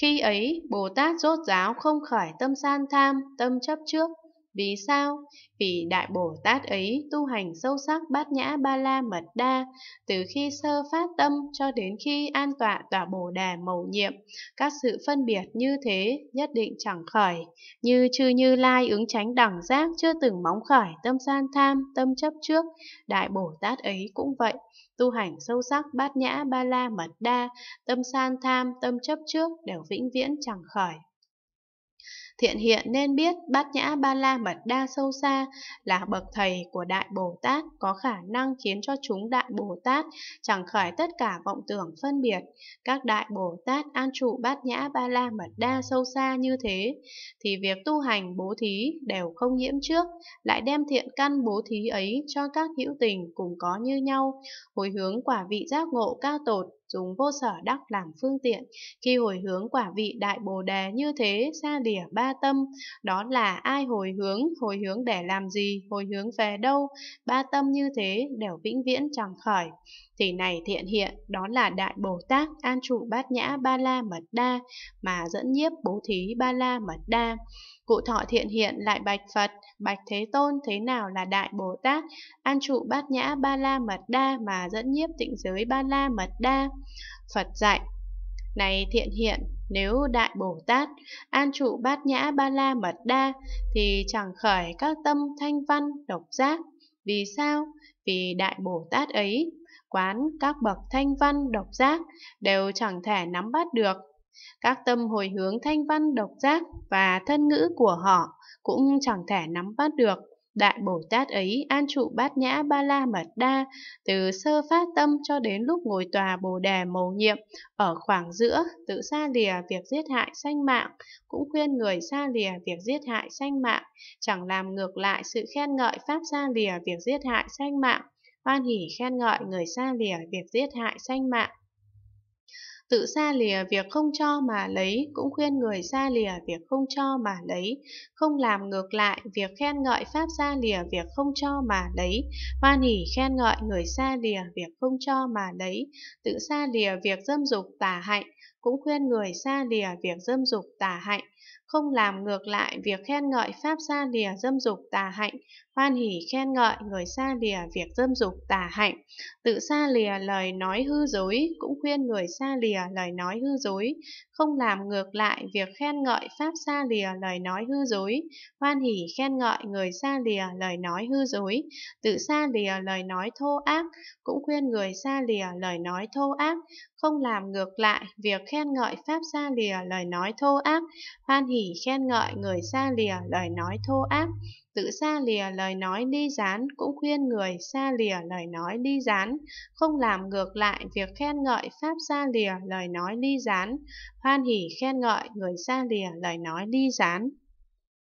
Khi ấy, Bồ Tát rốt ráo không khởi tâm san tham, tâm chấp trước, vì sao? Vì Đại Bồ Tát ấy tu hành sâu sắc bát nhã ba la mật đa, từ khi sơ phát tâm cho đến khi an tọa tọa bồ đà mầu nhiệm, các sự phân biệt như thế nhất định chẳng khởi, như chư như lai ứng tránh đẳng giác chưa từng móng khởi tâm gian tham, tâm chấp trước, Đại Bồ Tát ấy cũng vậy. Tu hành sâu sắc bát nhã ba la mật đa, tâm san tham, tâm chấp trước đều vĩnh viễn chẳng khởi. Thiện hiện nên biết bát nhã ba la mật đa sâu xa là bậc thầy của Đại Bồ Tát có khả năng khiến cho chúng Đại Bồ Tát chẳng khởi tất cả vọng tưởng phân biệt. Các Đại Bồ Tát an trụ bát nhã ba la mật đa sâu xa như thế, thì việc tu hành bố thí đều không nhiễm trước, lại đem thiện căn bố thí ấy cho các hữu tình cùng có như nhau, hồi hướng quả vị giác ngộ cao tột dùng vô sở đắc làm phương tiện, khi hồi hướng quả vị đại bồ đề như thế xa đỉa ba tâm, đó là ai hồi hướng, hồi hướng để làm gì, hồi hướng về đâu, ba tâm như thế đều vĩnh viễn chẳng khởi. Thì này thiện hiện, đó là Đại Bồ Tát An Trụ Bát Nhã Ba La Mật Đa mà dẫn nhiếp bố thí Ba La Mật Đa. Cụ thọ thiện hiện lại bạch Phật, bạch Thế Tôn thế nào là Đại Bồ Tát, An Trụ Bát Nhã Ba La Mật Đa mà dẫn nhiếp tịnh giới Ba La Mật Đa. Phật dạy Này thiện hiện, nếu Đại Bồ Tát an trụ bát nhã ba la mật đa thì chẳng khởi các tâm thanh văn độc giác. Vì sao? Vì Đại Bồ Tát ấy quán các bậc thanh văn độc giác đều chẳng thể nắm bắt được. Các tâm hồi hướng thanh văn độc giác và thân ngữ của họ cũng chẳng thể nắm bắt được. Đại Bồ Tát ấy an trụ bát nhã ba la mật đa, từ sơ phát tâm cho đến lúc ngồi tòa bồ đề mầu nhiệm, ở khoảng giữa tự xa lìa việc giết hại sanh mạng, cũng khuyên người xa lìa việc giết hại sanh mạng, chẳng làm ngược lại sự khen ngợi pháp xa lìa việc giết hại sanh mạng, hoan hỉ khen ngợi người xa lìa việc giết hại sanh mạng. Tự xa lìa việc không cho mà lấy cũng khuyên người xa lìa việc không cho mà lấy, không làm ngược lại việc khen ngợi pháp xa lìa việc không cho mà lấy, hoan hỉ khen ngợi người xa lìa việc không cho mà lấy, tự xa lìa việc dâm dục tà hạnh, cũng khuyên người xa lìa việc dâm dục tà hạnh, không làm ngược lại việc khen ngợi pháp xa lìa dâm dục tà hạnh, hoan hỷ khen ngợi người xa lìa việc dâm dục tà hạnh, tự xa lìa lời nói hư dối, cũng khuyên người xa lìa lời nói hư dối, không làm ngược lại việc khen ngợi pháp xa lìa lời nói hư dối, hoan hỷ khen ngợi người xa lìa lời nói hư dối, tự xa lìa lời nói thô ác, cũng khuyên người xa lìa lời nói thô ác, không làm ngược lại việc khen ngợi pháp xa lìa lời nói thô áp, hoan hỉ khen ngợi người xa lìa lời nói thô áp, tự xa lìa lời nói ly gián cũng khuyên người xa lìa lời nói ly gián, không làm ngược lại việc khen ngợi pháp xa lìa lời nói ly gián, hoan hỉ khen ngợi người xa lìa lời nói ly gián.